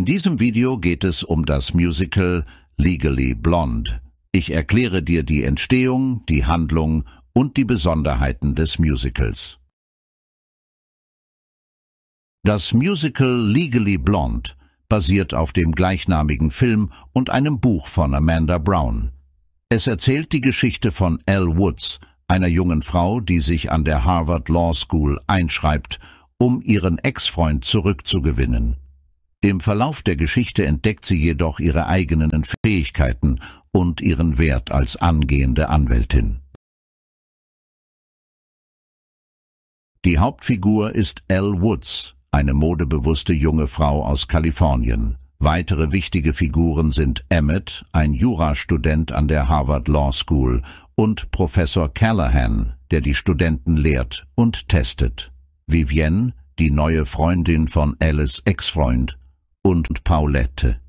In diesem Video geht es um das Musical Legally Blonde. Ich erkläre dir die Entstehung, die Handlung und die Besonderheiten des Musicals. Das Musical Legally Blonde basiert auf dem gleichnamigen Film und einem Buch von Amanda Brown. Es erzählt die Geschichte von Elle Woods, einer jungen Frau, die sich an der Harvard Law School einschreibt, um ihren Ex-Freund zurückzugewinnen. Im Verlauf der Geschichte entdeckt sie jedoch ihre eigenen Fähigkeiten und ihren Wert als angehende Anwältin. Die Hauptfigur ist Elle Woods, eine modebewusste junge Frau aus Kalifornien. Weitere wichtige Figuren sind Emmett, ein Jurastudent an der Harvard Law School, und Professor Callahan, der die Studenten lehrt und testet. Vivienne, die neue Freundin von Alice Ex-Freund, und Paulette,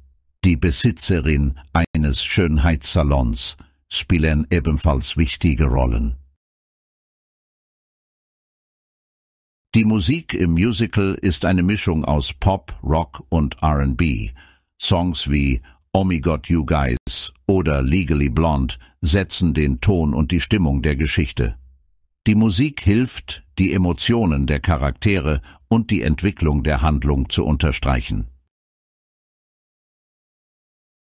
die Besitzerin eines Schönheitssalons, spielen ebenfalls wichtige Rollen. Die Musik im Musical ist eine Mischung aus Pop, Rock und RB. Songs wie Oh My God You Guys oder Legally Blonde setzen den Ton und die Stimmung der Geschichte. Die Musik hilft, die Emotionen der Charaktere und die Entwicklung der Handlung zu unterstreichen.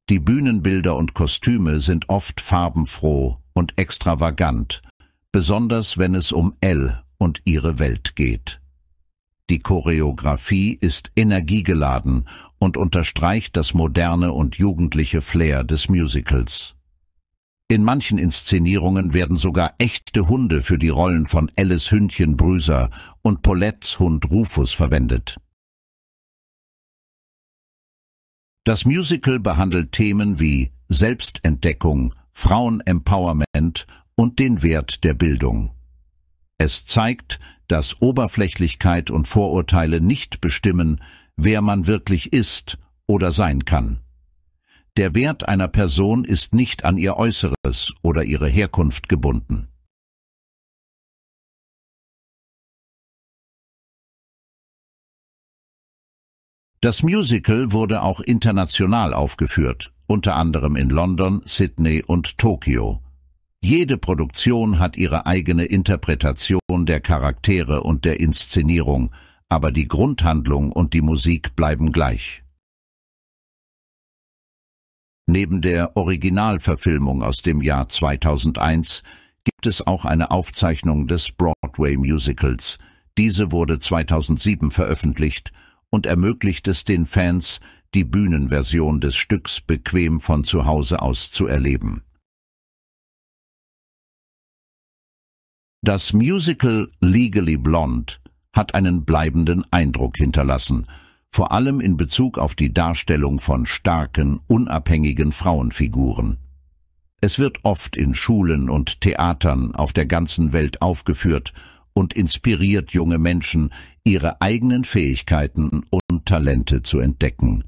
Die Bühnenbilder und Kostüme sind oft farbenfroh und extravagant, besonders wenn es um Elle und ihre Welt geht. Die Choreografie ist energiegeladen und unterstreicht das moderne und jugendliche Flair des Musicals. In manchen Inszenierungen werden sogar echte Hunde für die Rollen von Alice Hündchen Brüser und Paulettes Hund Rufus verwendet. Das Musical behandelt Themen wie Selbstentdeckung, Frauenempowerment und den Wert der Bildung. Es zeigt, dass Oberflächlichkeit und Vorurteile nicht bestimmen, wer man wirklich ist oder sein kann. Der Wert einer Person ist nicht an ihr Äußeres oder ihre Herkunft gebunden. Das Musical wurde auch international aufgeführt, unter anderem in London, Sydney und Tokio. Jede Produktion hat ihre eigene Interpretation der Charaktere und der Inszenierung, aber die Grundhandlung und die Musik bleiben gleich. Neben der Originalverfilmung aus dem Jahr 2001 gibt es auch eine Aufzeichnung des Broadway-Musicals. Diese wurde 2007 veröffentlicht und ermöglicht es den Fans, die Bühnenversion des Stücks bequem von zu Hause aus zu erleben. Das Musical Legally Blonde hat einen bleibenden Eindruck hinterlassen, vor allem in Bezug auf die Darstellung von starken, unabhängigen Frauenfiguren. Es wird oft in Schulen und Theatern auf der ganzen Welt aufgeführt und inspiriert junge Menschen, ihre eigenen Fähigkeiten und Talente zu entdecken